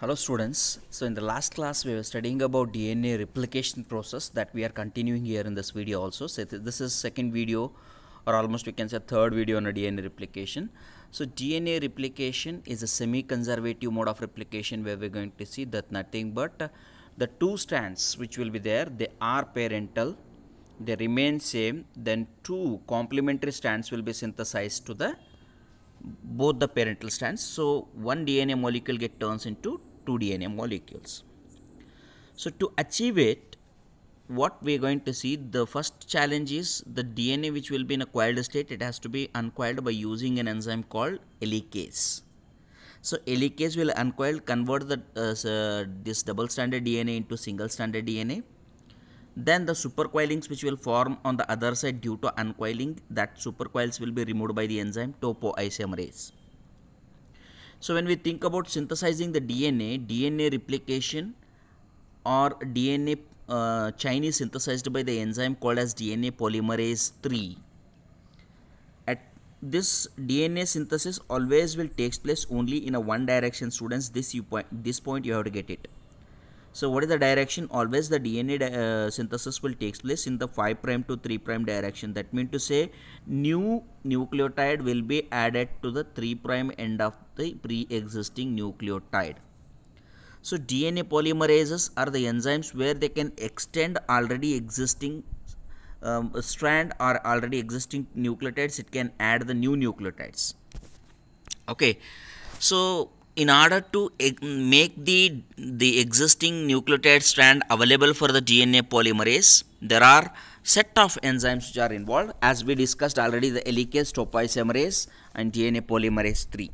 Hello students. So in the last class we were studying about DNA replication process that we are continuing here in this video also. So this is second video or almost we can say third video on a DNA replication. So DNA replication is a semi-conservative mode of replication where we're going to see that nothing but uh, the two strands which will be there they are parental they remain same then two complementary strands will be synthesized to the both the parental strands so one dna molecule get turns into two DNA molecules. So to achieve it, what we are going to see, the first challenge is the DNA which will be in a coiled state, it has to be uncoiled by using an enzyme called helicase. So helicase will uncoil, convert the, uh, uh this double-stranded DNA into single-stranded DNA. Then the supercoilings which will form on the other side due to uncoiling, that supercoils will be removed by the enzyme topoisomerase. So when we think about synthesizing the DNA, DNA replication or DNA uh, chain is synthesized by the enzyme called as DNA polymerase 3. At this DNA synthesis always will takes place only in a one direction students this you point this point you have to get it. So what is the direction? Always the DNA uh, synthesis will takes place in the 5 prime to 3 prime direction. That means to say new nucleotide will be added to the 3 prime end of the pre-existing nucleotide. So DNA polymerases are the enzymes where they can extend already existing um, strand or already existing nucleotides. It can add the new nucleotides. Okay. So in order to make the, the existing nucleotide strand available for the DNA polymerase, there are set of enzymes which are involved as we discussed already the helicase, topoisomerase and DNA polymerase 3.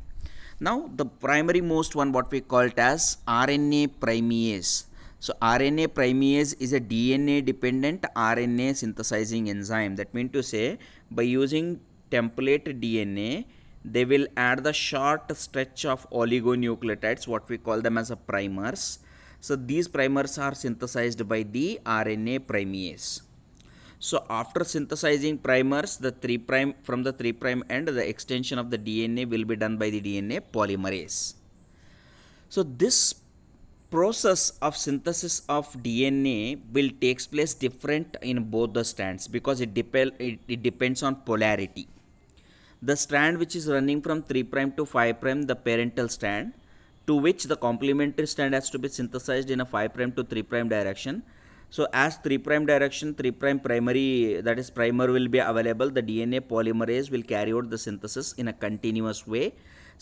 Now the primary most one what we call it as RNA primase. So RNA primase is a DNA dependent RNA synthesizing enzyme that means to say by using template DNA they will add the short stretch of oligonucleotides, what we call them as a primers. So these primers are synthesized by the RNA primase. So after synthesizing primers, the 3 prime from the 3 prime end, the extension of the DNA will be done by the DNA polymerase. So this process of synthesis of DNA will takes place different in both the strands because it, depel it, it depends on polarity the strand which is running from 3 prime to 5 prime the parental strand to which the complementary strand has to be synthesized in a 5 prime to 3 prime direction so as 3 prime direction 3 prime primary that is primer will be available the dna polymerase will carry out the synthesis in a continuous way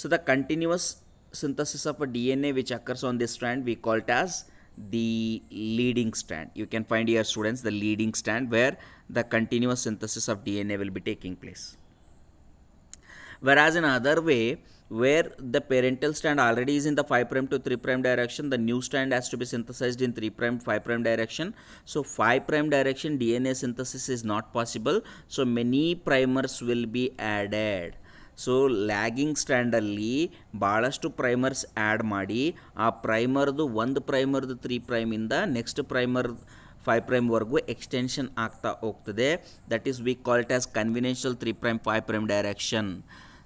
so the continuous synthesis of a dna which occurs on this strand we call it as the leading strand. You can find here students the leading strand where the continuous synthesis of DNA will be taking place. Whereas in other way, where the parental strand already is in the 5 prime to 3 prime direction, the new strand has to be synthesized in 3 prime, 5 prime direction. So 5 prime direction DNA synthesis is not possible. So many primers will be added. So, lagging so lagging ಸ್ಟ್ಯಾಂಡಲ್ಲಿ ಭಾಳಷ್ಟು primers add ಮಾಡಿ ಆ ಪ್ರೈಮರ್ದು ಒಂದು ಪ್ರೈಮರ್ದು three ಪ್ರೈಮಿಂದ next primer five ಪ್ರೈಮ್ವರೆಗೂ extension ಆಗ್ತಾ ಹೋಗ್ತದೆ that is we call it as conventional 3 prime, 5 prime direction.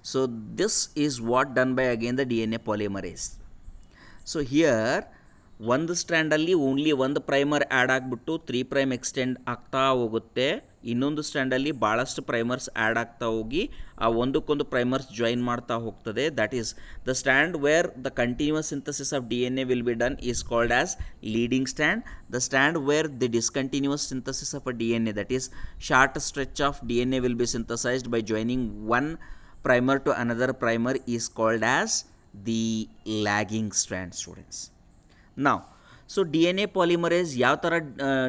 So this is what done by again the DNA polymerase. So here ಒಂದು ಸ್ಟ್ಯಾಂಡಲ್ಲಿ ಓನ್ಲಿ ಒಂದು ಪ್ರೈಮರ್ ಆ್ಯಡ್ ಆಗಿಬಿಟ್ಟು ತ್ರೀ ಪ್ರೈಮ್ ಎಕ್ಸ್ಟೆಂಡ್ ಆಗ್ತಾ ಹೋಗುತ್ತೆ ಇನ್ನೊಂದು ಸ್ಟ್ಯಾಂಡಲ್ಲಿ ಭಾಳಷ್ಟು ಪ್ರೈಮರ್ಸ್ ಆ್ಯಡ್ ಆಗ್ತಾ ಹೋಗಿ ಆ ಒಂದಕ್ಕೊಂದು ಪ್ರೈಮರ್ಸ್ ಜಾಯಿನ್ ಮಾಡ್ತಾ ಹೋಗ್ತದೆ that is the strand where the continuous synthesis of D N A will be done is called as leading strand the strand where the discontinuous synthesis of a D N A that is short stretch of D N A will be synthesized by joining one primer to another primer is called as the lagging strand students. Now, so D N A polymerase ಯಾವ ಥರ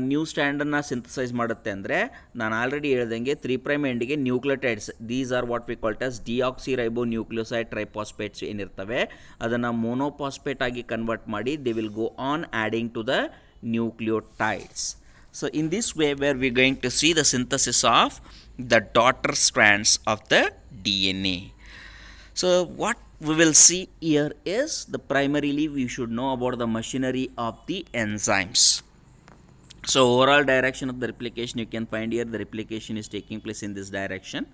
new ಸ್ಟ್ಯಾಂಡನ್ನು synthesise ಮಾಡುತ್ತೆ ಅಂದರೆ ನಾನು already ಹೇಳ್ದಂಗೆ three prime ಎಂಡಿಗೆ nucleotides these are what we call as ribonucleoside triphosphates ಏನಿರ್ತವೆ ಅದನ್ನು monophosphate ಆಗಿ ಕನ್ವರ್ಟ್ ಮಾಡಿ they will go on adding to the nucleotides so in this way where we going to see the synthesis of the daughter strands of the DNA. So what we will see here is the primarily we should know about the machinery of the enzymes. So overall direction of the replication you can find here the replication is taking place in this direction.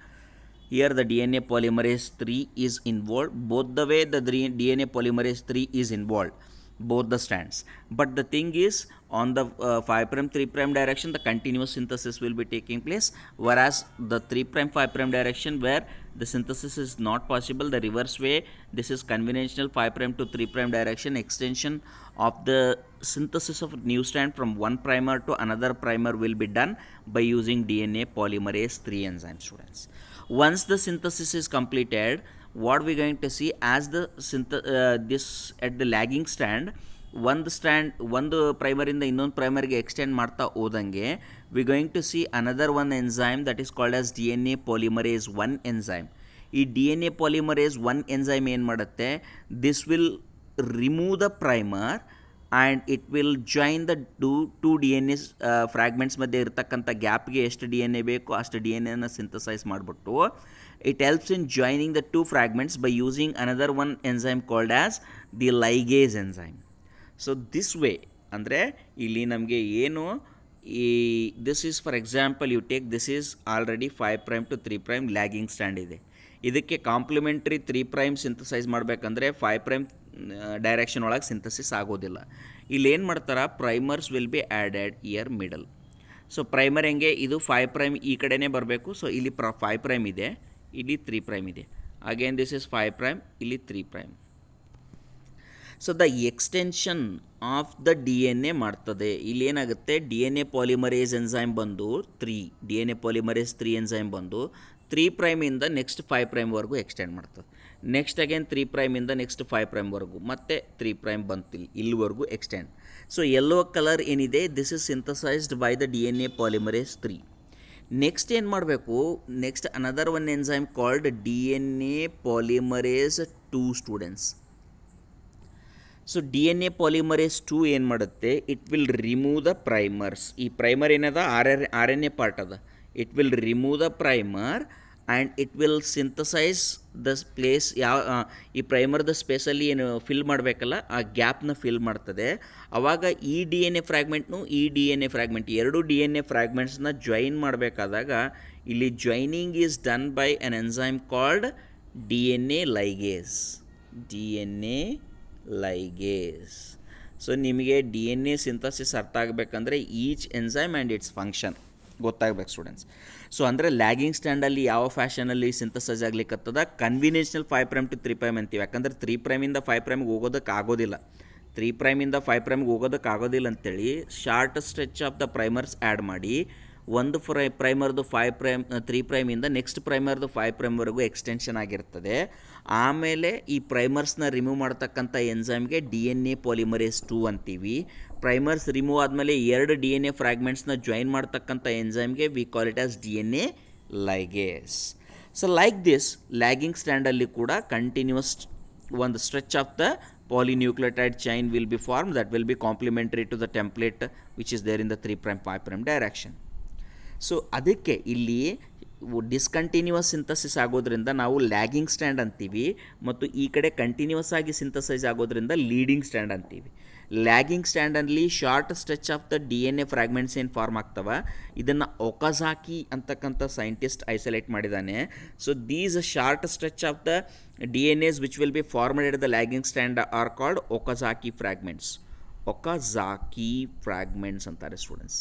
Here the DNA polymerase 3 is involved. Both the way the DNA polymerase 3 is involved. Both the strands. But the thing is on the uh, 5 prime 3 prime direction the continuous synthesis will be taking place whereas the 3 prime 5 prime direction where the synthesis is not possible the reverse way this is conventional 5 prime to 3 prime direction extension of the synthesis of new strand from one primer to another primer will be done by using DNA polymerase 3 enzyme students. Once the synthesis is completed what we're going to see as the uh, this at the lagging strand ಒಂದು strand ಒಂದು ಪ್ರೈಮರಿಂದ ಇನ್ನೊಂದು ಪ್ರೈಮರಿಗೆ extend ಮಾಡ್ತಾ ಹೋದಂಗೆ we going to see another one enzyme that is called as D N A polymerase one enzyme ಈ D N A polymerase one enzyme ಏನು ಮಾಡುತ್ತೆ this will remove the primer and it will join the two two D N S fragments ಮಧ್ಯೆ ಇರತಕ್ಕಂಥ ಗ್ಯಾಪ್ಗೆ ಎಷ್ಟು D N A ಬೇಕೋ ಅಷ್ಟು D N ಎನ ಸಿಂಥಸೈಸ್ ಮಾಡಿಬಿಟ್ಟು it helps in joining the two fragments by using another one enzyme called as the ligase enzyme so this way ಅಂದರೆ ಇಲ್ಲಿ ನಮಗೆ ಏನು ಈ this is for example you take this is already five prime to three prime lagging strand ಇದೆ ಇದಕ್ಕೆ complementary three prime synthesize ಮಾಡಬೇಕಂದ್ರೆ five prime direction ಒಳಗೆ synthesis ಆಗೋದಿಲ್ಲ ಇಲ್ಲೇನು ಮಾಡ್ತಾರೆ primers will be added here middle so primer ಹೆಂಗೆ ಇದು five prime ಈ ಕಡೆನೇ ಬರಬೇಕು ಸೊ ಇಲ್ಲಿ ಪ್ರ ಫೈವ್ ಪ್ರೈಮ್ ಇದೆ ಇಲ್ಲಿ ತ್ರೀ ಪ್ರೈಮ್ ಇದೆ again this is five prime ಇಲ್ಲಿ three prime so the extension of the D N A ಮಾಡ್ತದೆ ಇಲ್ಲೇನಾಗುತ್ತೆ D N A polymerase enzyme ಬಂದು three D N A polymerase three enzyme ಬಂದು three ಪ್ರೈಮಿಂದ next five ಪ್ರೈಮ್ವರೆಗೂ extend ಮಾಡ್ತದೆ next again three ಪ್ರೈಮಿಂದ next five ಪ್ರೈಮ್ವರೆಗೂ ಮತ್ತೆ ತ್ರೀ ಪ್ರೈಮ್ ಬಂತಿಲ್ಲ ಇಲ್ಲಿವರೆಗೂ ಎಕ್ಸ್ಟೆಂಡ್ ಸೊ ಎಲ್ಲೋ ಕಲರ್ ಏನಿದೆ this is synthesized by the D N A polymerase three next ಏನು ಮಾಡಬೇಕು next another one enzyme called D N A polymerase two students so D N A polymerase two ಏನು ಮಾಡುತ್ತೆ it will remove the primers ಈ primer ಏನದ R R R N A part ಅದ it will remove the primer and it will synthesize the place ಯಾವ ಈ ಪ್ರೈಮರ್ದ ಸ್ಪೇಸಲ್ಲಿ ಏನು fill ಮಾಡಬೇಕಲ್ಲ ಆ ಗ್ಯಾಪ್ನ ಫಿಲ್ ಮಾಡ್ತದೆ ಆವಾಗ ಈ ಡಿ ಎನ್ ಎ ಫ್ರ್ಯಾಗ್ಮೆಂಟ್ನು ಈ ಡಿ ಎನ್ ಎ ಫ್ರ್ಯಾಗ್ಮೆಂಟ್ ಎರಡು ಡಿ ಎನ್ ಎ ಫ್ರ್ಯಾಗ್ಮೆಂಟ್ಸ್ನ ಜಾಯಿನ್ ಮಾಡಬೇಕಾದಾಗ ಇಲ್ಲಿ joining is done by an enzyme called D N A ligase D N A ligase so ನಿಮಗೆ ಡಿ ಎನ್ ಎ ಸಿಂಥಸಿಸ್ ಅರ್ಥ ಆಗಬೇಕಂದ್ರೆ each enzyme and its function ಗೊತ್ತಾಗಬೇಕು students so ಅಂದರೆ lagging ಸ್ಟ್ಯಾಂಡಲ್ಲಿ ಯಾವ ಫ್ಯಾಷನಲ್ಲಿ ಸಿಂಥಸೈಸ್ ಆಗ್ಲಿಕ್ಕತ್ತದ conventional five prime to three prime ಅಂತೀವಿ ಯಾಕಂದರೆ ತ್ರೀ ಪ್ರೈಮಿಂದ ಫೈವ್ ಪ್ರೈಮ್ಗೆ ಹೋಗೋದಕ್ಕೆ ಆಗೋದಿಲ್ಲ ತ್ರೀ ಪ್ರೈಮಿಂದ ಫೈವ್ ಪ್ರೈಮ್ಗೆ ಹೋಗೋದಕ್ಕೆ ಆಗೋದಿಲ್ಲ ಅಂತೇಳಿ short stretch of the primers add ಮಾಡಿ ಒಂದು ಪ್ರೈ ಪ್ರೈಮರ್ದು ಫೈವ್ ಪ್ರೈಮ್ ತ್ರೀ ಪ್ರೈಮಿಂದ ನೆಕ್ಸ್ಟ್ ಪ್ರೈಮರ್ದು ಫೈವ್ ಪ್ರೈಮ್ವರೆಗೂ ಎಕ್ಸ್ಟೆನ್ಷನ್ ಆಗಿರ್ತದೆ ಆಮೇಲೆ ಈ ಪ್ರೈಮರ್ಸ್ನ ರಿಮೂವ್ ಮಾಡ್ತಕ್ಕಂಥ ಎನ್ಝೈಮ್ಗೆ D N A polymerase two ಅಂತೀವಿ ಪ್ರೈಮರ್ಸ್ ರಿಮೂವ್ ಆದಮೇಲೆ ಎರಡು ಡಿ ಎನ್ ಎ ಫ್ರ್ಯಾಗ್ಮೆಂಟ್ಸ್ನ ಜಾಯಿನ್ ಮಾಡ್ತಕ್ಕಂಥ ಎನ್ಝೈಮ್ಗೆ we call it as D N A ligase so like this lagging ಸ್ಟ್ಯಾಂಡಲ್ಲಿ ಕೂಡ ಕಂಟಿನ್ಯೂಸ್ ಒಂದು stretch of the polynucleotide chain will B form that will be complementary to the template which is there in the three prime five prime direction so ಅದಕ್ಕೆ ಇಲ್ಲಿ discontinuous synthesis ಆಗೋದ್ರಿಂದ ನಾವು lagging strand ಅಂತೀವಿ ಮತ್ತು ಈ ಕಡೆ continuous ಆಗಿ synthesize ಆಗೋದ್ರಿಂದ ಲೀಡಿಂಗ್ ಸ್ಟ್ಯಾಂಡ್ ಅಂತೀವಿ ಲ್ಯಾಗಿಂಗ್ ಸ್ಟ್ಯಾಂಡಲ್ಲಿ short stretch of the D N A fragments ಏನು ಫಾರ್ಮ್ ಆಗ್ತವೆ ಇದನ್ನು ಒಕಜಾಕಿ ಅಂತಕ್ಕಂಥ ಸೈಂಟಿಸ್ಟ್ ಐಸೋಲೇಟ್ ಮಾಡಿದ್ದಾನೆ so these short stretch of the D N S which will be formed at the lagging strand are called Okazaki fragments Okazaki fragments ಅಂತಾರೆ students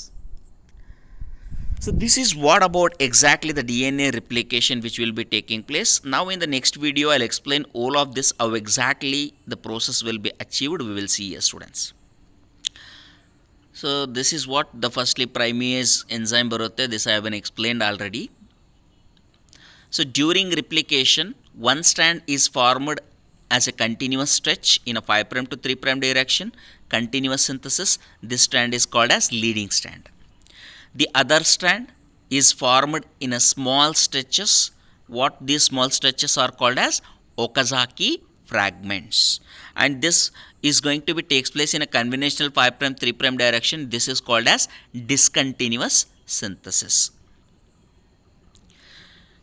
So this is what about exactly the DNA replication which will be taking place. Now in the next video, I'll explain all of this, how exactly the process will be achieved. We will see here students. So this is what the firstly primase enzyme barote, this I have been explained already. So during replication, one strand is formed as a continuous stretch in a 5' to 3' direction, continuous synthesis, this strand is called as leading strand. The other strand is formed in a small stretches. What these small stretches are called as Okazaki fragments. And this is going to be takes place in a conventional 5 prime 3 prime direction. This is called as discontinuous synthesis.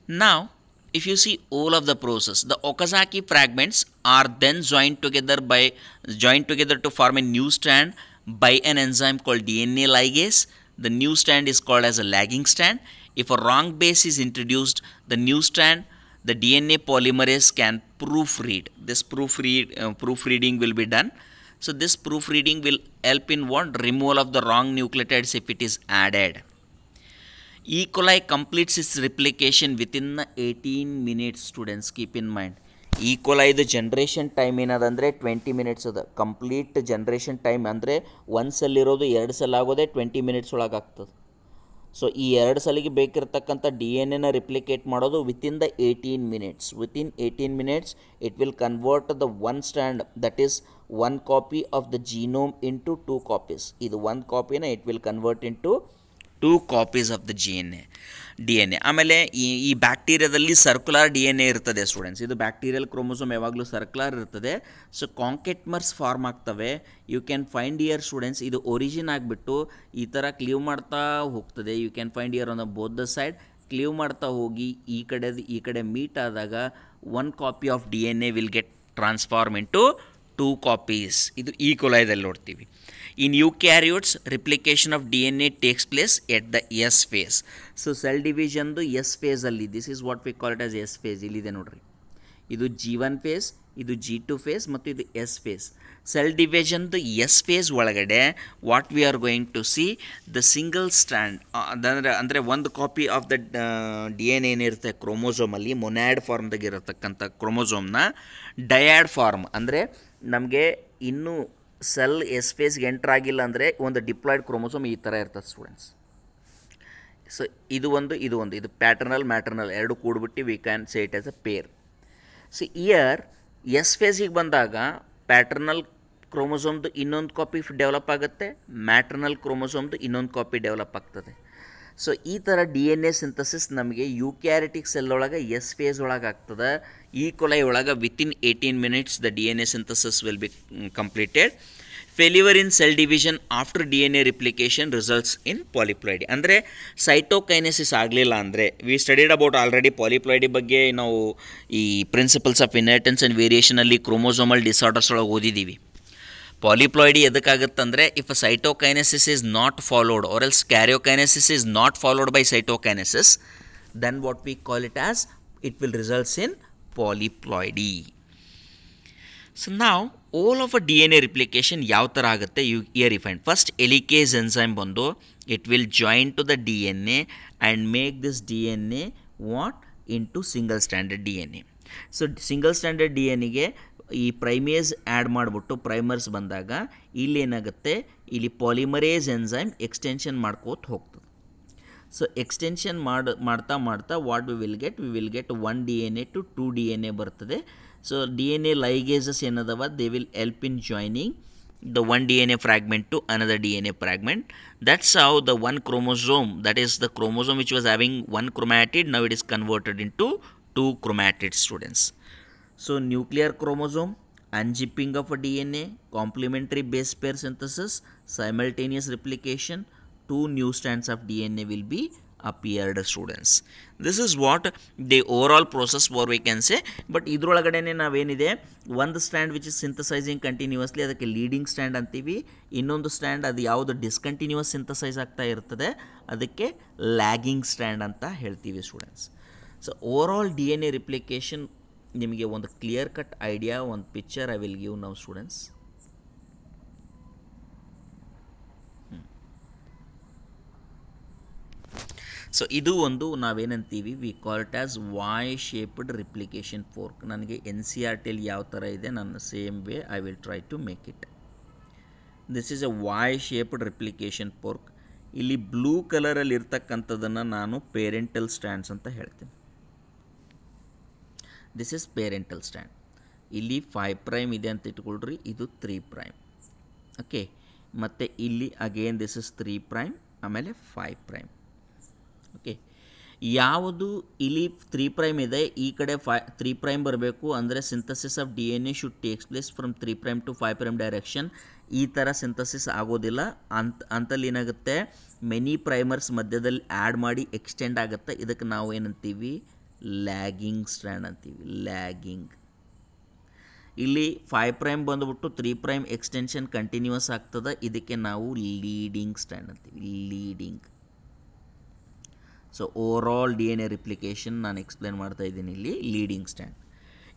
Now, if you see all of the process, the Okazaki fragments are then joined together by joined together to form a new strand by an enzyme called DNA ligase the new strand is called as a lagging strand. If a wrong base is introduced, the new strand, the DNA polymerase can proofread. This proofread, uh, proofreading will be done. So this proofreading will help in what? Removal of the wrong nucleotides if it is added. E. coli completes its replication within 18 minutes students keep in mind equal ಐದು generation time ಏನದಂದರೆ twenty minutes ಅದ complete generation time ಅಂದರೆ ಒಂದು ಇರೋದು ಎರಡು ಸಲ ಆಗೋದೇ twenty minutes ಒಳಗಾಗ್ತದೆ so ಈ ಎರಡು ಸಲಿಗೆ ಬೇಕಿರತಕ್ಕಂಥ ಡಿ ಎನ್ ಎನ ರಿಪ್ಲಿಕೇಟ್ ಮಾಡೋದು within the eighteen minutes within eighteen minutes it will convert the one strand that is one copy of the genome into two copies ಇದು ಒನ್ ಕಾಪಿನ it will convert into two copies of the G N A D N A ಆಮೇಲೆ ಈ ಈ ಬ್ಯಾಕ್ಟೀರಿಯಾದಲ್ಲಿ circular D N A ಇರ್ತದೆ students ಇದು bacterial chromosome ಯಾವಾಗಲೂ circular ಇರ್ತದೆ ಸೊ ಕಾಂಕೆಟ್ಮರ್ಸ್ ಫಾರ್ಮ್ ಆಗ್ತವೆ you can find here students ಇದು ಒರಿಜಿನ್ ಆಗಿಬಿಟ್ಟು ಈ ಥರ ಕ್ಲೀವ್ ಮಾಡ್ತಾ ಹೋಗ್ತದೆ you can find here on both the side cleave ಮಾಡ್ತಾ ಹೋಗಿ ಈ ಕಡೆದು ಈ ಕಡೆ ಮೀಟ್ ಆದಾಗ one copy of D N A will get transform into two copies ಇದು ಈ ಕುಲಾಯದಲ್ಲಿ ನೋಡ್ತೀವಿ in In replication of D N A takes place at the S phase so cell S S ಅಲ್ಲಿ this is what we call it as S phase ಇಲ್ಲಿದೆ ನೋಡ್ರಿ ಇದು G one phase ಇದು G two phase ಮತ್ತು ಇದು S phase cell ಡಿವಿಷನ್ದು S phase ಒಳಗಡೆ what we are going to see the single strand ಅಂದರೆ ಅಂದರೆ ಒಂದು copy of the D N ಏನಿರುತ್ತೆ ಕ್ರೋಮೋಸೋಮಲ್ಲಿ ಮೊನ್ಯಾಡ್ ಇರತಕ್ಕಂಥ ಕ್ರೋಮೋಸೋಮ್ನ ಡಯಾಡ್ ಫಾರ್ಮ್ ಅಂದರೆ ನಮಗೆ ಇನ್ನೂ ಸೆಲ್ ಎಸ್ ಫೇಸ್ಗೆ ಎಂಟ್ರ್ ಆಗಿಲ್ಲ ಅಂದರೆ ಒಂದು ಡಿಪ್ಲಾಯ್ಡ್ ಕ್ರೋಮೋಸೋಮ್ ಈ ಥರ ಇರ್ತದೆ ಸ್ಟೂಡೆಂಟ್ಸ್ ಸೊ ಇದು ಒಂದು ಇದು ಒಂದು ಇದು ಪ್ಯಾಟರ್ನಲ್ ಮ್ಯಾಟರ್ನಲ್ ಎರಡು ಕೂಡ್ಬಿಟ್ಟು we can say it as a pair so here S ಫೇಸಿಗೆ ಬಂದಾಗ ಪ್ಯಾಟರ್ನಲ್ ಕ್ರೋಮೋಸೋಮ್ದು ಇನ್ನೊಂದು ಕಾಪಿ ಡೆವಲಪ್ ಆಗುತ್ತೆ ಮ್ಯಾಟರ್ನಲ್ ಕ್ರೋಮೋಸೋಮ್ದು ಇನ್ನೊಂದು ಕಾಪಿ ಡೆವಲಪ್ ಆಗ್ತದೆ ಸೊ ಈ ಥರ ಡಿ ಎನ್ ಎ ಸಿಂಥಸಿಸ್ ನಮಗೆ ಯು ಕ್ಯಾರಿಟಿಕ್ ಸೆಲ್ ಒಳಗೆ ಎಸ್ ಫೇಸ್ ಒಳಗೆ ಆಗ್ತದೆ ಈ ಕೊಲೈ ಒಳಗೆ within eighteen minutes the D N A synthesis will be completed failure in cell division after D N A replication results in polyploidy ಅಂದರೆ cytokinesis ಆಗಲಿಲ್ಲ ಅಂದರೆ we studied about already polyploidy ಬಗ್ಗೆ ನಾವು ಈ principles of inheritance and ವೇರಿಯೇಷನಲ್ಲಿ chromosomal disorders ಒಳಗೆ ಓದಿದ್ದೀವಿ ಪಾಲಿಪ್ಲಾಯ್ಡಿ ಎದಕ್ಕಾಗುತ್ತಂದರೆ if cytokinesis is not followed or else karyokinesis is not followed by cytokinesis then what we call it as it will results in polyploidy. So now all of a DNA replication ಯಾವ ಥರ ಆಗುತ್ತೆ you here refind first helicase enzyme ಬಂದು it will join to the D N A and make this D N A what into single stranded D N A so single stranded D N ಎಗೆ ಈ primase add ಮಾಡಿಬಿಟ್ಟು primers ಬಂದಾಗ ಇಲ್ಲೇನಾಗುತ್ತೆ ಇಲ್ಲಿ polymerase enzyme extension ಮಾಡ್ಕೋತ ಹೋಗ್ತದೆ So extension maadta maadta what we will get? We will get 1 DNA to 2 DNA birthday. So DNA ligase is another one, they will help in joining the one DNA fragment to another DNA fragment. That's how the one chromosome, that is the chromosome which was having one chromatid, now it is converted into two chromatid students. So nuclear chromosome, unzipping of a DNA, complementary base pair synthesis, simultaneous replication, new strands of D N A will be appeared students this this what what the ಆಲ್ process were we can say but ಇದ್ರೊಳಗಡೆನೆ ನಾವೇನಿದೆ ಒಂದು strand which is synthesizing continuously ಅದಕ್ಕೆ leading strand ಅಂತೀವಿ ಇನ್ನೊಂದು stand ಅದು ಯಾವುದು discontinuous synthesise ಆಗ್ತಾ ಇರ್ತದೆ ಅದಕ್ಕೆ ಲ್ಯಾಗಿಂಗ್ ಸ್ಟ್ಯಾಂಡ್ ಅಂತ ಹೇಳ್ತೀವಿ students so overall D N A replication ನಿಮಗೆ ಒಂದು ಕ್ಲಿಯರ್ ಕಟ್ ಐಡಿಯಾ ಒಂದು ಪಿಕ್ಚರ್ ಐ ವಿಲ್ ಗಿವ್ ನಾವು ಸ್ಟೂಡೆಂಟ್ಸ್ ಸೊ ಇದು ಒಂದು ನಾವೇನಂತೀವಿ we called as Y shaped replication fork ನನಗೆ N C R T L ಯಾವ ಥರ ಇದೆ ನನ್ನ same way I will try to make it this is a Y shaped replication fork ಇಲ್ಲಿ ಬ್ಲೂ ಕಲರಲ್ಲಿ ಇರ್ತಕ್ಕಂಥದ್ದನ್ನು ನಾನು ಪೇರೆಂಟಲ್ ಸ್ಟ್ಯಾಂಡ್ಸ್ ಅಂತ ಹೇಳ್ತೀನಿ ದಿಸ್ ಇಸ್ ಪೇರೆಂಟಲ್ ಸ್ಟ್ಯಾಂಡ್ ಇಲ್ಲಿ ಫೈವ್ ಪ್ರೈಮ್ ಇದೆ ಅಂತ ಇಟ್ಕೊಳ್ರಿ ಇದು ತ್ರೀ ಪ್ರೈಮ್ ಓಕೆ ಮತ್ತು ಇಲ್ಲಿ again this is three prime ಆಮೇಲೆ ಫೈವ್ ಪ್ರೈಮ್ ಓಕೆ ಯಾವುದು ಇಲ್ಲಿ ತ್ರೀ ಪ್ರೈಮ್ ಇದೆ ಈ ಕಡೆ ಫೈ ತ್ರೀ ಪ್ರೈಮ್ ಬರಬೇಕು ಅಂದರೆ synthesis of D N A should takes place from three prime to five prime direction ಈ ಥರ ಸಿಂಥಸಿಸ್ ಆಗೋದಿಲ್ಲ ಅಂತ ಅಂತಲ್ಲಿ ಏನಾಗುತ್ತೆ ಮೆನಿ ಪ್ರೈಮರ್ಸ್ ಮಧ್ಯದಲ್ಲಿ ಆ್ಯಡ್ ಮಾಡಿ ಎಕ್ಸ್ಟೆಂಡ್ ಆಗುತ್ತೆ ಇದಕ್ಕೆ ನಾವು ಏನಂತೀವಿ ಲ್ಯಾಗಿಂಗ್ ಸ್ಟ್ಯಾಂಡ್ ಅಂತೀವಿ ಲ್ಯಾಗಿಂಗ್ ಇಲ್ಲಿ ಫೈವ್ ಪ್ರೈಮ್ ಬಂದುಬಿಟ್ಟು ತ್ರೀ ಪ್ರೈಮ್ ಎಕ್ಸ್ಟೆನ್ಷನ್ ಕಂಟಿನ್ಯೂಸ್ ಆಗ್ತದೆ ಇದಕ್ಕೆ ನಾವು ಲೀಡಿಂಗ್ ಸ್ಟ್ಯಾಂಡ್ ಅಂತೀವಿ leading so overall D N A replication ನಾನು ಎಕ್ಸ್ಪ್ಲೇನ್ ಮಾಡ್ತಾ ಇದ್ದೀನಿ ಇಲ್ಲಿ ಲೀಡಿಂಗ್ ಸ್ಟ್ಯಾಂಡ್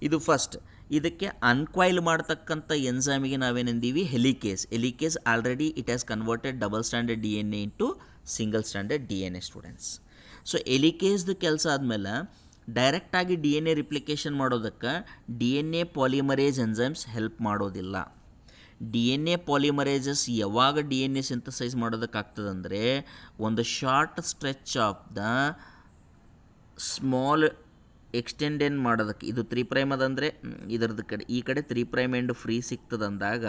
ಇದು ಫಸ್ಟ್ ಇದಕ್ಕೆ ಅನ್ಕ್ವೈಲ್ ಮಾಡ್ತಕ್ಕಂಥ ಎನ್ಸಾಮಿಗೆ ನಾವೇನಂದೀವಿ helicase helicase already it as converted double stranded D N A into single stranded D N A students so ಎಲಿಕೇಸ್ದು ಕೆಲಸ ಆದಮೇಲೆ ಡೈರೆಕ್ಟಾಗಿ ಡಿ ಎನ್ ಎ ರಿಪ್ಲಿಕೇಶನ್ ಮಾಡೋದಕ್ಕೆ D N A polymerase enzymes help ಮಾಡೋದಿಲ್ಲ ಡಿ ಎನ್ ಎ ಪಾಲಿಮರೈಸಸ್ ಯಾವಾಗ D N A synthesize ಮಾಡೋದಕ್ಕಾಗ್ತದಂದರೆ ಒಂದು short stretch of the small extend ಏನು ಮಾಡೋದಕ್ಕೆ ಇದು ತ್ರೀ ಪ್ರೈಮ್ ಅದಂದರೆ ಇದರದ್ದು ಕಡೆ ಈ ಕಡೆ ತ್ರೀ ಪ್ರೈಮ್ ಎಂಡ್ ಫ್ರೀ ಸಿಗ್ತದಂದಾಗ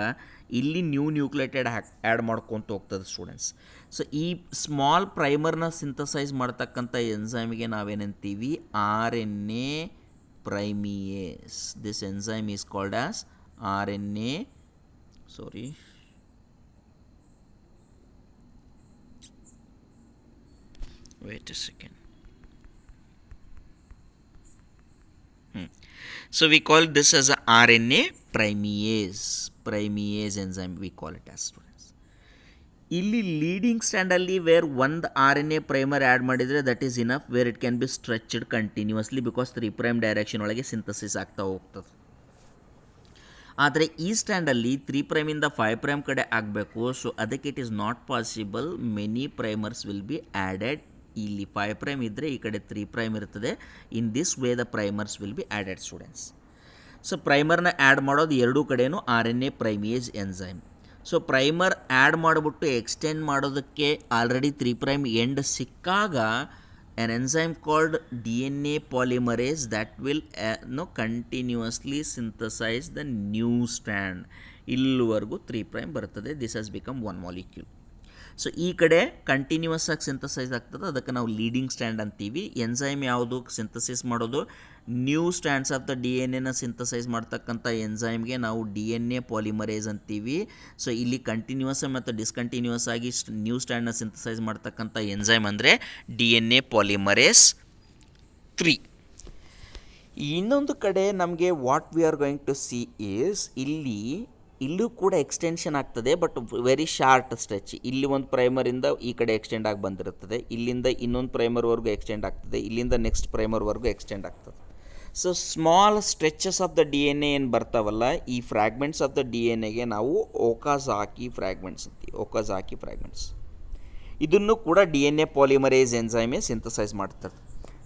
ಇಲ್ಲಿ ನ್ಯೂ ನ್ಯೂಕ್ಲೇಟೆಡ್ ಹ್ಯಾಕ್ ಆ್ಯಡ್ ಮಾಡ್ಕೊತ ಹೋಗ್ತದೆ ಸ್ಟೂಡೆಂಟ್ಸ್ ಸೊ ಈ ಸ್ಮಾಲ್ ಪ್ರೈಮರ್ನ ಸಿಂಥಸೈಸ್ ಮಾಡ್ತಕ್ಕಂಥ ಎನ್ಸೈಮಿಗೆ ನಾವೇನಂತೀವಿ R N A primase this enzyme is called as R N A sorry wait a second hmm. so we call this as a RNA primase primase enzyme we call it as ಇಲ್ಲಿ leading ಸ್ಟ್ಯಾಂಡಲ್ಲಿ where ಒಂದು R N A primer add ಮಾಡಿದರೆ that is enough where it can be stretched continuously because three prime direction ಒಳಗೆ ಸಿಂಥಸಿಸ್ ಆಗ್ತಾ ಹೋಗ್ತದೆ ಆದರೆ ಈ ಸ್ಟ್ಯಾಂಡಲ್ಲಿ ತ್ರೀ ಪ್ರೈಮಿಂದ ಫೈವ್ ಪ್ರೈಮ್ ಕಡೆ ಆಗಬೇಕು ಸೊ ಅದಕ್ಕೆ it is not possible many primers will be added ಇಲ್ಲಿ ಫೈವ್ ಪ್ರೈಮ್ ಇದ್ದರೆ ಈ ಕಡೆ ತ್ರೀ ಪ್ರೈಮ್ ಇರ್ತದೆ in this way the primers will be added students so ಪ್ರೈಮರ್ನ add ಮಾಡೋದು ಎರಡೂ ಕಡೆಯೂ R N A primase enzyme so primer add ಮಾಡಿಬಿಟ್ಟು extend ಮಾಡೋದಕ್ಕೆ ಆಲ್ರೆಡಿ ತ್ರೀ ಪ್ರೈಮ್ ಎಂಡ್ ಸಿಕ್ಕಾಗ an enzyme called DNA polymerase that will uh, no, continuously synthesize the new strand. ಇಲ್ಲಿವರೆಗೂ three prime ಬರ್ತದೆ this has become one molecule so ಈ ಕಡೆ continuous ಆಗಿ synthesize ಆಗ್ತದೆ ಅದಕ್ಕೆ ನಾವು ಲೀಡಿಂಗ್ ಸ್ಟ್ಯಾಂಡ್ ಅಂತೀವಿ ಎನ್ಸೈಮ್ ಯಾವುದು ಸಿಂಥಸಿಸ್ ಮಾಡೋದು new strands of the D N ಎನ ಸಿಂಥಸೈಸ್ ಮಾಡ್ತಕ್ಕಂಥ ಎನ್ಝೈಮ್ಗೆ ನಾವು ಡಿ ಎನ್ ಎ ಪಾಲಿಮರೇಸ್ ಅಂತೀವಿ ಸೊ ಇಲ್ಲಿ ಕಂಟಿನ್ಯೂಸ್ ಮತ್ತು ಡಿಸ್ಕಂಟಿನ್ಯೂಸ್ ಆಗಿ ನ್ಯೂ ಸ್ಟ್ಯಾಂಡ್ನ ಸಿಂಥಸೈಸ್ ಮಾಡ್ತಕ್ಕಂಥ ಎನ್ಝೈಮ್ ಅಂದರೆ D N A polymerase three ಇನ್ನೊಂದು ಕಡೆ ನಮಗೆ what we are going to C is ಇಲ್ಲಿ ಇಲ್ಲೂ ಕೂಡ ಎಕ್ಸ್ಟೆನ್ಷನ್ ಆಗ್ತದೆ ಬಟ್ ವೆರಿ ಶಾರ್ಟ್ ಸ್ಟ್ರೆಚ್ ಇಲ್ಲಿ ಒಂದು ಪ್ರೈಮರಿಂದ ಈ ಕಡೆ ಎಕ್ಸ್ಟೆಂಡ್ ಆಗಿ ಬಂದಿರುತ್ತದೆ ಇಲ್ಲಿಂದ ಇನ್ನೊಂದು ಪ್ರೈಮರ್ವರೆಗೂ ಎಕ್ಸ್ಟೆಂಡ್ ಆಗ್ತದೆ ಇಲ್ಲಿಂದ ನೆಕ್ಸ್ಟ್ ಪ್ರೈಮರ್ವರೆಗೂ ಎಕ್ಸ್ಟೆಂಡ್ ಆಗ್ತದೆ so small stretches of the D N A ಏನು ಬರ್ತಾವಲ್ಲ ಈ fragments of the D N ಎಗೆ ನಾವು ಓಕಾಸ್ ಹಾಕಿ ಫ್ರ್ಯಾಗ್ಮೆಂಟ್ಸ್ ಅಂತೀವಿ ಓಕಾಸ್ ಹಾಕಿ ಫ್ರ್ಯಾಗ್ಮೆಂಟ್ಸ್ ಇದನ್ನು ಕೂಡ ಡಿ ಎನ್ ಎ ಪಾಲಿಮರೇಸ್ ಎನ್ಸೈಮೇ ಸಿಂಥಸೈಸ್ ಮಾಡ್ತಾರೆ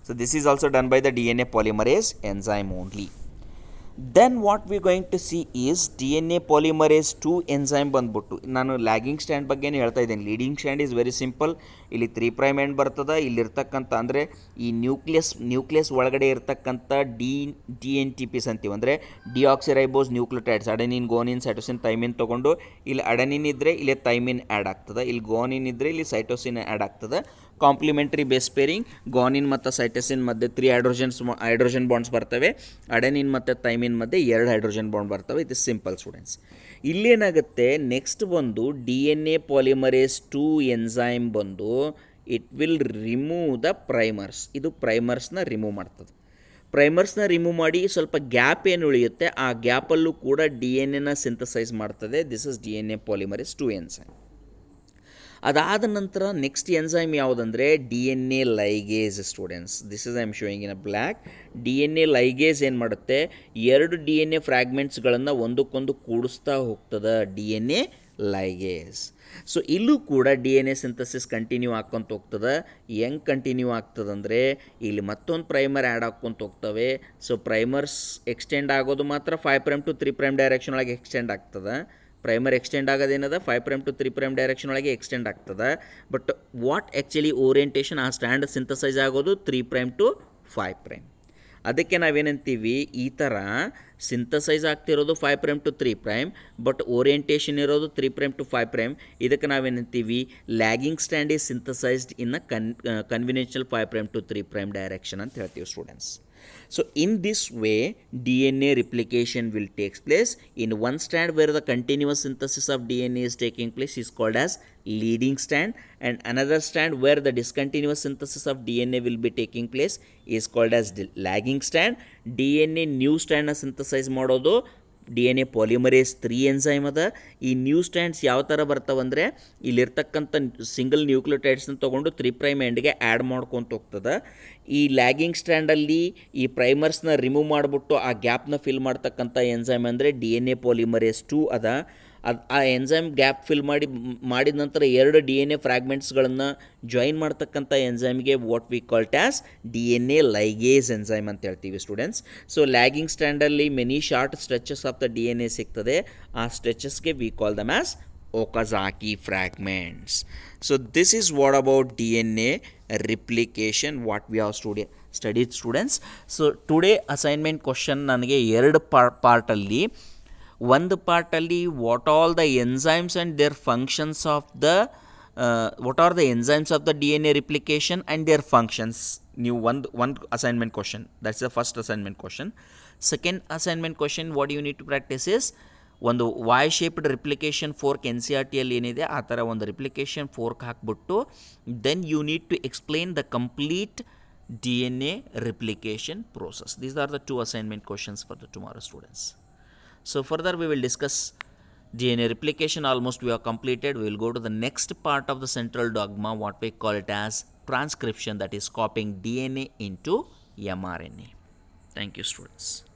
so this is also done by the D N A polymerase enzyme only then what we going to see is D N A polymerase two enzyme ಬಂದ್ಬಿಟ್ಟು ನಾನು lagging strand ಬಗ್ಗೆನೇ ಹೇಳ್ತಾ ಇದ್ದೇನೆ leading strand is very simple ಇಲ್ಲಿ three prime end ಬರ್ತದೆ ಇಲ್ಲಿರ್ತಕ್ಕಂಥ ಅಂದರೆ ಈ ನ್ಯೂಕ್ಲಿಯಸ್ ನ್ಯೂಕ್ಲಿಯಸ್ ಒಳಗಡೆ ಇರ್ತಕ್ಕಂಥ D D N T Ps ಅಂತೀವಿ ಅಂದರೆ deoxyribose ನ್ಯೂಕ್ಲಿಟೈಡ್ಸ್ adenine guanine cytosine thymine ತೊಗೊಂಡು ಇಲ್ಲಿ ಅಡೆನಿನ್ ಇದ್ದರೆ ಇಲ್ಲಿ ಥೈಮಿನ್ ಆ್ಯಡ್ ಆಗ್ತದೆ ಇಲ್ಲಿ ಗೋನಿನ್ ಇದ್ದರೆ ಇಲ್ಲಿ ಸೈಟೋಸಿನ್ ಆ್ಯಡ್ ಆಗ್ತದೆ ಕಾಂಪ್ಲಿಮೆಂಟರಿ ಬೇಸ್ ಪೇರಿಂಗ್ ಗಾನಿನ್ ಮತ್ತು ಸೈಟಸಿನ್ ಮಧ್ಯೆ ತ್ರೀ ಹೈಡ್ರೋಜನ್ಸ್ ಹೈಡ್ರೋಜನ್ ಬಾಂಡ್ಸ್ ಬರ್ತವೆ ಅಡೆನಿನ್ ಮತ್ತು ಥೈಮಿನ್ ಮಧ್ಯೆ ಎರಡು ಹೈಡ್ರೋಜನ್ ಬಾಂಡ್ ಬರ್ತವೆ ಇದು ಸಿಂಪಲ್ ಸ್ಟೂಡೆಂಟ್ಸ್ ಇಲ್ಲೇನಾಗುತ್ತೆ ನೆಕ್ಸ್ಟ್ ಬಂದು D N A polymerase two enzyme ಬಂದು it will remove the primers ಇದು ಪ್ರೈಮರ್ಸ್ನ ರಿಮೂವ್ ಮಾಡ್ತದೆ ಪ್ರೈಮರ್ಸ್ನ ರಿಮೂವ್ ಮಾಡಿ ಸ್ವಲ್ಪ ಗ್ಯಾಪ್ ಏನು ಉಳಿಯುತ್ತೆ ಆ ಗ್ಯಾಪಲ್ಲೂ ಕೂಡ ಡಿ ಎನ್ ಎನ ಸಿಂಥಸೈಸ್ ಮಾಡ್ತದೆ this is D N A polymerase two enzyme ಅದಾದ ನಂತರ ನೆಕ್ಸ್ಟ್ ಎನ್ಸೈಮ್ ಯಾವುದಂದರೆ D N A ligase students this is I am showing in a black D N A ligase ಏನು ಮಾಡುತ್ತೆ ಎರಡು ಡಿ ಎನ್ ಎ ಫ್ರ್ಯಾಗ್ಮೆಂಟ್ಸ್ಗಳನ್ನು ಒಂದಕ್ಕೊಂದು ಕೂಡಿಸ್ತಾ ಹೋಗ್ತದೆ D N A ligase so ಇಲ್ಲೂ ಕೂಡ D N A synthesis continue ಹಾಕ್ಕೊಂತ ಹೋಗ್ತದೆ ಹೆಂಗೆ ಕಂಟಿನ್ಯೂ ಆಗ್ತದಂದರೆ ಇಲ್ಲಿ ಮತ್ತೊಂದು ಪ್ರೈಮರ್ ಆ್ಯಡ್ ಹಾಕ್ಕೊಂತ ಹೋಗ್ತವೆ ಸೊ ಪ್ರೈಮರ್ಸ್ ಎಕ್ಸ್ಟೆಂಡ್ ಆಗೋದು ಮಾತ್ರ five prime to three prime direction ಒಳಗೆ ಎಕ್ಸ್ಟೆಂಡ್ ಆಗ್ತದೆ ಪ್ರೈಮರ್ ಎಕ್ಸ್ಟೆಂಡ್ ಆಗೋದೇನದ five prime to three prime direction ಒಳಗೆ ಎಕ್ಸ್ಟೆಂಡ್ ಆಗ್ತದೆ ಬಟ್ ವಾಟ್ ಆ್ಯಕ್ಚುಲಿ ಓರಿಯೆಂಟೇಷನ್ ಆ ಸ್ಟ್ಯಾಂಡ್ ಸಿಂಥಸೈಸ್ ಆಗೋದು three prime to five prime ಅದಕ್ಕೆ ನಾವೇನಂತೀವಿ ಈ ಥರ ಸಿಂಥಸೈಸ್ ಆಗ್ತಿರೋದು five prime to three prime but orientation ಇರೋದು three prime to five prime ಇದಕ್ಕೆ ನಾವೇನಂತೀವಿ lagging strand is synthesized in a con conventional five prime to three prime direction ಅಂತ ಹೇಳ್ತೀವಿ students So in this way, DNA replication will take place in one strand where the continuous synthesis of DNA is taking place is called as leading strand and another strand where the discontinuous synthesis of DNA will be taking place is called as lagging strand. DNA new strand synthesize ಮಾಡೋದು D N A polymerase three enzyme ಅದ ಈ new stands ಯಾವ ಥರ ಬರ್ತಾವಂದರೆ ಇಲ್ಲಿರ್ತಕ್ಕಂಥ single ನ್ಯೂಕ್ಲಿಯೋಟೈಡ್ಸ್ನ ತೊಗೊಂಡು three prime ಎಂಡ್ಗೆ add ಮಾಡ್ಕೊತ ಹೋಗ್ತದೆ ಈ ಲ್ಯಾಗಿಂಗ್ ಸ್ಟ್ಯಾಂಡಲ್ಲಿ ಈ ಪ್ರೈಮರ್ಸ್ನ ರಿಮೂವ್ ಮಾಡಿಬಿಟ್ಟು ಆ ಗ್ಯಾಪ್ನ ಫಿಲ್ ಮಾಡ್ತಕ್ಕಂಥ ಎನ್ಸೈಮ್ ಅಂದರೆ D N A polymerase two ಅದ ಅದು ಆ ಎನ್ಝೈಮ್ ಗ್ಯಾಪ್ ಫಿಲ್ ಮಾಡಿ ಮಾಡಿದ ನಂತರ ಎರಡು ಡಿ ಎನ್ ಎ ಫ್ರ್ಯಾಗ್ಮೆಂಟ್ಸ್ಗಳನ್ನು ಜಾಯಿನ್ ಮಾಡ್ತಕ್ಕಂಥ ಎನ್ಸೈಮ್ಗೆ ವಾಟ್ ವಿ ಕಾಲ್ ಟ್ಯಾಸ್ D N A ligase enzyme ಅಂತ ಹೇಳ್ತೀವಿ ಸ್ಟೂಡೆಂಟ್ಸ್ ಸೊ ಲ್ಯಾಗಿಂಗ್ ಸ್ಟ್ಯಾಂಡಲ್ಲಿ many short stretches of the D N A ಸಿಗ್ತದೆ ಆ ಸ್ಟ್ರೆಚಸ್ಗೆ we call them fragments so this is this about D N A replication what we have studied studies students so today assignment question ನನಗೆ ಎರಡು ಪಾರ್ಟಲ್ಲಿ ಒಂದು ಪಾರ್ಟಲ್ಲಿ what all the enzymes and their functions of the what are the enzymes of the D N A replication and their functions ನೀವು ಒಂದು ಒಂದು assignment question that's the first assignment question second assignment question what you need to practice is ಒಂದು Y shaped replication fork N C R ಟಿಯಲ್ಲಿ ಏನಿದೆ ಆ ಥರ ಒಂದು replication fork ಹಾಕ್ಬಿಟ್ಟು then you need to explain the complete D N A replication process these are the two assignment questions for the tomorrow students so further we will discuss DNA replication almost we are completed. We will go to the next part of the central dogma what we call it as transcription that is copying DNA into mRNA. Thank you students.